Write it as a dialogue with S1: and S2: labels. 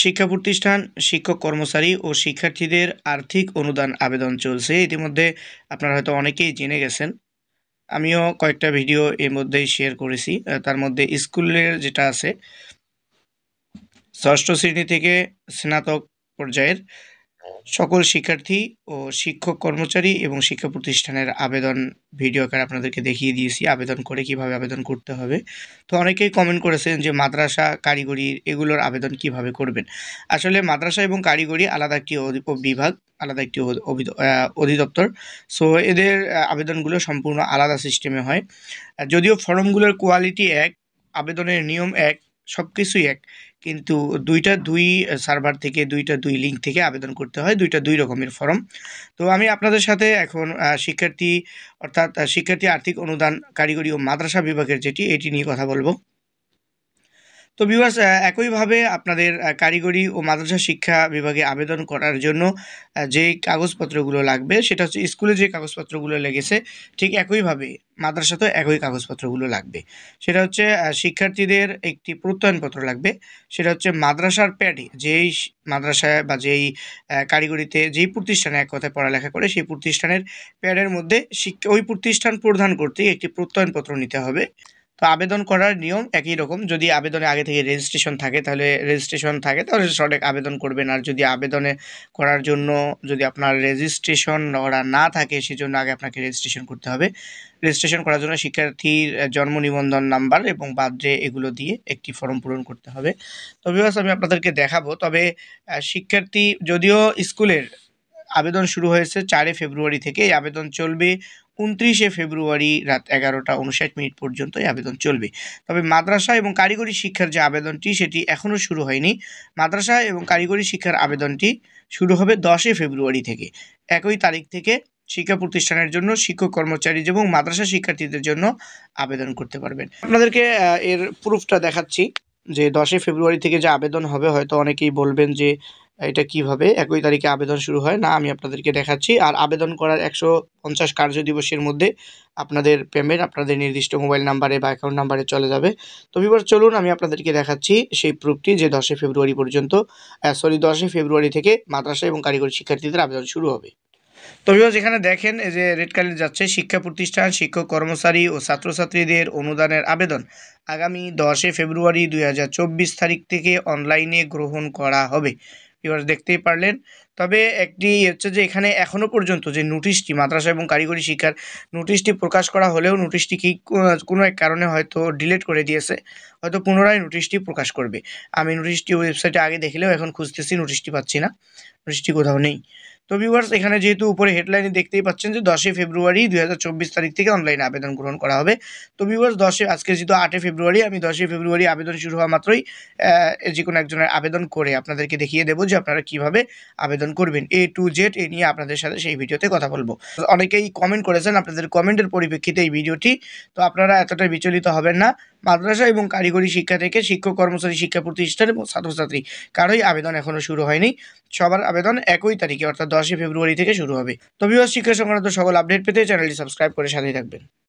S1: শিক্ষা প্রতিষ্ঠান শিক্ষক কর্মচারী ও শিক্ষার্থীদের আর্থিক অনুদান আবেদন চলছে ইতিমধ্যে আপনারা হয়তো অনেকেই জেনে গেছেন আমিও কয়েকটা ভিডিও এর মধ্যেই শেয়ার করেছি তার মধ্যে স্কুলের যেটা আছে ষষ্ঠ শ্রেণী থেকে স্নাতক পর্যায়ের সকল শিক্ষার্থী ও শিক্ষক কর্মচারী এবং শিক্ষা প্রতিষ্ঠানের আবেদন ভিডিও আকারে আপনাদেরকে দেখিয়ে দিয়েছি আবেদন করে কিভাবে আবেদন করতে হবে তো অনেকেই কমেন্ট করেছেন যে মাদ্রাসা কারিগরি এগুলোর আবেদন কিভাবে করবেন আসলে মাদ্রাসা এবং কারিগরি আলাদা একটি বিভাগ আলাদা একটি অধিদপ্তর সো এদের আবেদনগুলো সম্পূর্ণ আলাদা সিস্টেমে হয় যদিও ফর্মগুলোর কোয়ালিটি এক আবেদনের নিয়ম এক সব কিছুই এক কিন্তু দুইটা দুই সার্ভার থেকে দুইটা দুই লিঙ্ক থেকে আবেদন করতে হয় দুইটা দুই রকমের ফর্ম তো আমি আপনাদের সাথে এখন শিক্ষার্থী অর্থাৎ শিক্ষার্থী আর্থিক অনুদান কারিগরি ও মাদ্রাসা বিভাগের যেটি এটি নিয়ে কথা বলবো তো বিভাস একইভাবে আপনাদের কারিগরি ও মাদ্রাসা শিক্ষা বিভাগে আবেদন করার জন্য যে কাগজপত্রগুলো লাগবে সেটা হচ্ছে স্কুলে যে কাগজপত্রগুলো লেগেছে ঠিক একইভাবে তো একই কাগজপত্রগুলো লাগবে সেটা হচ্ছে শিক্ষার্থীদের একটি প্রত্যয়নপত্র লাগবে সেটা হচ্ছে মাদ্রাসার প্যাডে যেই মাদ্রাসায় বা যেই কারিগরিতে যেই প্রতিষ্ঠানে এক কথায় পড়ালেখা করে সেই প্রতিষ্ঠানের প্যাডের মধ্যে শিক্ষা ওই প্রতিষ্ঠান প্রধান করতেই একটি প্রত্যয়নপত্র নিতে হবে তো আবেদন করার নিয়ম একই রকম যদি আবেদনে আগে থেকে রেজিস্ট্রেশন থাকে তাহলে রেজিস্ট্রেশন থাকে তাহলে সঠিক আবেদন করবেন আর যদি আবেদনে করার জন্য যদি আপনার রেজিস্ট্রেশন করা না থাকে সেজন্য আগে আপনাকে রেজিস্ট্রেশন করতে হবে রেজিস্ট্রেশন করার জন্য শিক্ষার্থীর জন্ম নিবন্ধন নাম্বার এবং বাদ্রে এগুলো দিয়ে একটি ফর্ম পূরণ করতে হবে তবে আমি আপনাদেরকে দেখাবো তবে শিক্ষার্থী যদিও স্কুলের আবেদন শুরু হয়েছে চারে ফেব্রুয়ারি থেকে এই আবেদন চলবে উনত্রিশে ফেব্রুয়ারি রাত এগারোটা উনষাট মিনিট পর্যন্ত এই আবেদন চলবে তবে মাদ্রাসা এবং কারিগরি শিক্ষার যে আবেদনটি সেটি এখনও শুরু হয়নি মাদ্রাসা এবং কারিগরি শিক্ষার আবেদনটি শুরু হবে দশে ফেব্রুয়ারি থেকে একই তারিখ থেকে শিক্ষা প্রতিষ্ঠানের জন্য শিক্ষক কর্মচারী এবং মাদ্রাসা শিক্ষার্থীদের জন্য আবেদন করতে পারবেন আপনাদেরকে এর প্রুফটা দেখাচ্ছি যে দশে ফেব্রুয়ারি থেকে যে আবেদন হবে হয়তো অনেকেই বলবেন যে এটা কিভাবে একই তারিখে আবেদন শুরু হয় না আমি আপনাদেরকে দেখাচ্ছি আর আবেদন করার একশো পঞ্চাশ কার্য দিবসের মধ্যে আপনাদের পেমেন্ট আপনাদের নির্দিষ্ট মোবাইল নাম্বারে বা অ্যাকাউন্ট নাম্বারে চলে যাবে তো এবার চলুন আমি আপনাদেরকে দেখাচ্ছি সেই প্রুফটি যে দশই ফেব্রুয়ারি পর্যন্ত সরি দশই ফেব্রুয়ারি থেকে মাদ্রাসা এবং কারিগরি শিক্ষার্থীদের আবেদন শুরু হবে তবেও যেখানে দেখেন যে রেড কালির যাচ্ছে শিক্ষা প্রতিষ্ঠান শিক্ষক কর্মচারী ও ছাত্রছাত্রীদের অনুদানের আবেদন আগামী দশে ফেব্রুয়ারি দুই তারিখ থেকে অনলাইনে গ্রহণ করা হবে ভিউয়ার্স দেখতেই পারলেন তবে একটি হচ্ছে যে এখানে এখনও পর্যন্ত যে নোটিশটি মাদ্রাসা এবং কারিগরি শিক্ষার নোটিশটি প্রকাশ করা হলেও নোটিশটি কি কোনো এক কারণে হয়তো ডিলেট করে দিয়েছে হয়তো পুনরায় নোটিশটি প্রকাশ করবে আমি নোটিশটি ওয়েবসাইটে আগে দেখলেও এখন খুঁজতেছি নোটিশটি পাচ্ছি না নোটিশটি কোথাও নেই তো ভিউয়ার্স এখানে যেহেতু উপরে হেডলাইনে দেখতেই পাচ্ছেন যে দশই ফেব্রুয়ারি দুই তারিখ থেকে অনলাইনে আবেদন গ্রহণ করা হবে তো ভিউয়ার্স দশে আজকে যেহেতু আটই ফেব্রুয়ারি আমি দশই ফেব্রুয়ারি আবেদন শুরু হওয়া মাত্রই যে কোনো একজনের আবেদন করে আপনাদেরকে দেখিয়ে দেবো যে আপনারা কিভাবে আবেদন করবেন এ টু জেড এ নিয়ে আপনাদের সাথে সেই ভিডিওতে কথা বলবো অনেকেই কমেন্ট করেছেন আপনাদের কমেন্টের পরিপ্রেক্ষিতে এই ভিডিওটি তো আপনারা এতটা বিচলিত হবেন না মাদ্রাসা এবং কারিগরি শিক্ষা থেকে শিক্ষক কর্মচারী শিক্ষা প্রতিষ্ঠান এবং ছাত্রছাত্রী কারোই আবেদন এখনও শুরু হয়নি সবার আবেদন একই তারিখে অর্থাৎ দশই ফেব্রুয়ারি থেকে শুরু হবে তো শিক্ষা সংক্রান্ত সকল আপডেট পেতে চ্যানেলটি সাবস্ক্রাইব করে সাথেই থাকবেন